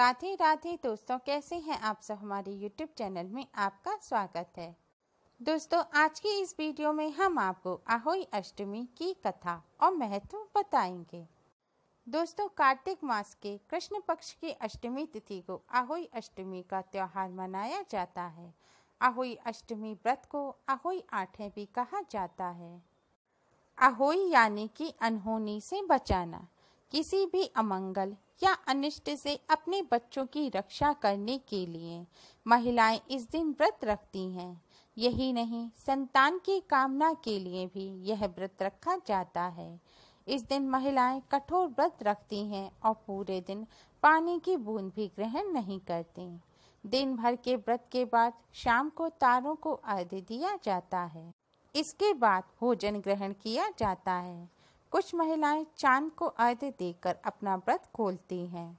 राधे राधे दोस्तों कैसे हैं आप सब हमारे YouTube चैनल में आपका स्वागत है दोस्तों आज की इस वीडियो में हम आपको आहोई अष्टमी की कथा और महत्व बताएंगे दोस्तों कार्तिक मास के कृष्ण पक्ष की अष्टमी तिथि को आहोई अष्टमी का त्यौहार मनाया जाता है आहोई अष्टमी व्रत को आहोई आठे भी कहा जाता है आहोई यानी कि अनहोनी से बचाना किसी भी अमंगल या अनिष्ट से अपने बच्चों की रक्षा करने के लिए महिलाएं इस दिन व्रत रखती हैं यही नहीं संतान की कामना के लिए भी यह व्रत रखा जाता है इस दिन महिलाएं कठोर व्रत रखती हैं और पूरे दिन पानी की बूंद भी ग्रहण नहीं करती दिन भर के व्रत के बाद शाम को तारों को अर्घ दिया जाता है इसके बाद भोजन ग्रहण किया जाता है कुछ महिलाएं चांद को अर्घ्य देकर अपना व्रत खोलती हैं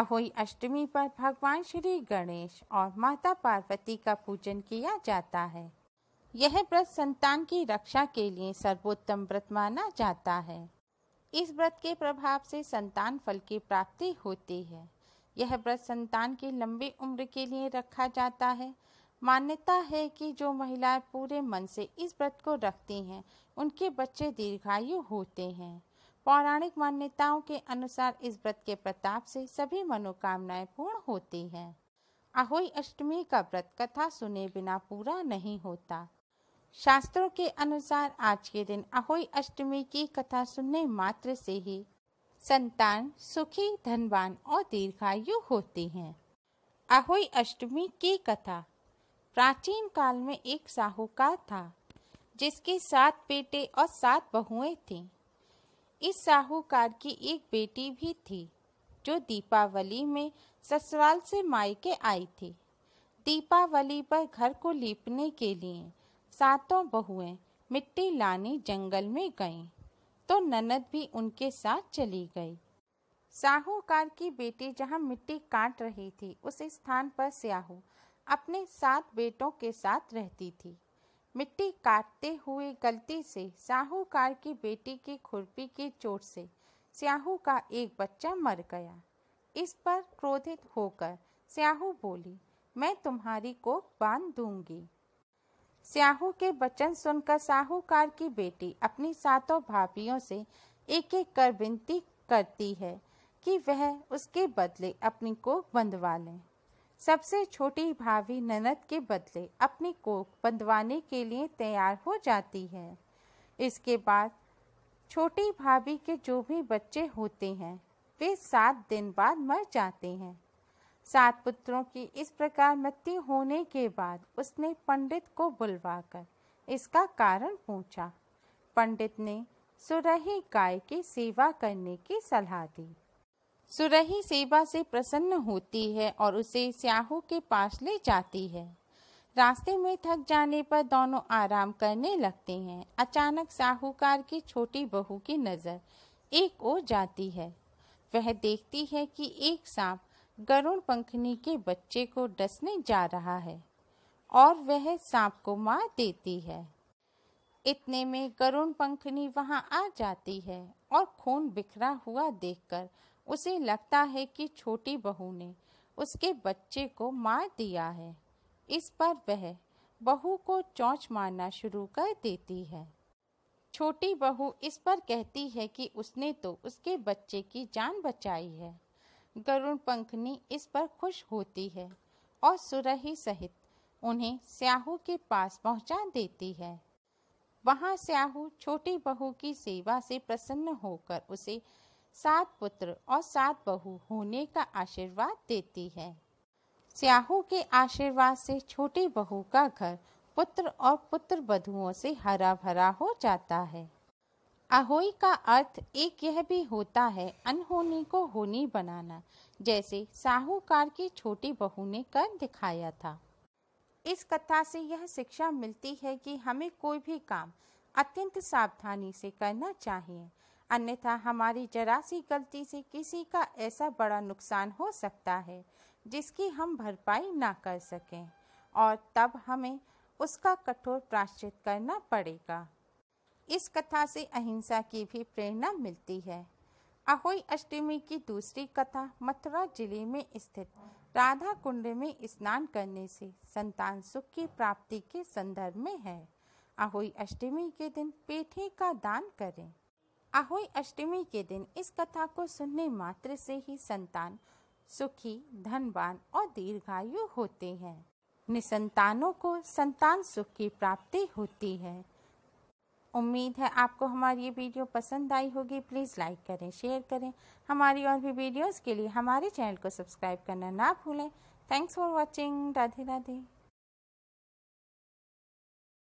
अहोई अष्टमी पर भगवान श्री गणेश और माता पार्वती का पूजन किया जाता है यह व्रत संतान की रक्षा के लिए सर्वोत्तम व्रत माना जाता है इस व्रत के प्रभाव से संतान फल की प्राप्ति होती है यह व्रत संतान की लंबी उम्र के लिए रखा जाता है मान्यता है कि जो महिलाएं पूरे मन से इस व्रत को रखती हैं उनके बच्चे दीर्घायु होते हैं पौराणिक मान्यताओं के अनुसार इस व्रत के प्रताप से सभी मनोकामनाएं पूर्ण होती हैं अहोई अष्टमी का व्रत कथा सुने बिना पूरा नहीं होता शास्त्रों के अनुसार आज के दिन अहोई अष्टमी की कथा सुनने मात्र से ही संतान सुखी धनवान और दीर्घायु होती हैं अहोई अष्टमी की कथा प्राचीन काल में एक साहूकार था जिसके सात बेटे और सात बहुएं थीं इस साहूकार की एक बेटी भी थी जो दीपावली में ससुराल से मायके आई थी दीपावली पर घर को लीपने के लिए सातों बहुएं मिट्टी लाने जंगल में गईं तो ननद भी उनके साथ चली गई साहूकार की बेटी जहां मिट्टी काट रही थी उस स्थान पर स्याहू अपने सात बेटों के साथ रहती थी मिट्टी काटते हुए गलती से साहूकार की बेटी की खुरपी की चोट से स्याहू का एक बच्चा मर गया इस पर क्रोधित होकर स्याहू बोली मैं तुम्हारी को बांध दूंगी स्याहू के वचन सुनकर साहूकार की बेटी अपनी सातों भाभियों से एक एक कर विनती करती है कि वह उसके बदले अपनी को बंधवा लें सबसे छोटी भाभी ननद के बदले अपनी कोख बंधवाने के लिए तैयार हो जाती है इसके बाद छोटी भाभी के जो भी बच्चे होते हैं वे सात दिन बाद मर जाते हैं सात पुत्रों की इस प्रकार मृत्यु होने के बाद उसने पंडित को बुलवाकर इसका कारण पूछा पंडित ने सुरही गाय की सेवा करने की सलाह दी सुरही सेवा से प्रसन्न होती है और उसे स्याहू के पास ले जाती है रास्ते में थक जाने पर दोनों आराम करने लगते हैं अचानक साहूकार की छोटी बहू की नज़र एक ओर जाती है वह देखती है कि एक सांप गरुण पंखनी के बच्चे को डसने जा रहा है और वह सांप को मार देती है इतने में गरुण पंखनी वहां आ जाती है और खून बिखरा हुआ देखकर उसे लगता है कि छोटी बहू ने उसके बच्चे को मार दिया है इस पर वह बहू को चौंच मारना शुरू कर देती है छोटी बहू इस पर कहती है कि उसने तो उसके बच्चे की जान बचाई है गरुण पंखनी इस पर खुश होती है और सुरही सहित उन्हें स्याहू के पास पहुंचा देती है वहां स्याहू छोटी बहू की सेवा से प्रसन्न होकर उसे सात पुत्र और सात बहु होने का आशीर्वाद देती है स्याहू के आशीर्वाद से छोटी बहू का घर पुत्र और पुत्र बधुओं से हरा भरा हो जाता है अहोई का अर्थ एक यह भी होता है अनहोनी को होनी बनाना जैसे साहूकार की छोटी बहू ने कर दिखाया था इस कथा से यह शिक्षा मिलती है कि हमें कोई भी काम अत्यंत सावधानी से करना चाहिए अन्यथा हमारी जरा सी गलती से किसी का ऐसा बड़ा नुकसान हो सकता है जिसकी हम भरपाई ना कर सकें और तब हमें उसका कठोर प्राश्चित करना पड़ेगा इस कथा से अहिंसा की भी प्रेरणा मिलती है अहोई अष्टमी की दूसरी कथा मथुरा जिले में स्थित राधा कुंड में स्नान करने से संतान सुख की प्राप्ति के संदर्भ में है अहोई अष्टमी के दिन पेठे का दान करें आहुई अष्टमी के दिन इस कथा को सुनने मात्र से ही संतान सुखी धनवान और दीर्घायु होते हैं निसंतानों को संतान सुख की प्राप्ति होती है उम्मीद है आपको हमारी ये वीडियो पसंद आई होगी प्लीज़ लाइक करें शेयर करें हमारी और भी वीडियोस के लिए हमारे चैनल को सब्सक्राइब करना ना भूलें thanks for watching Radhe Radhe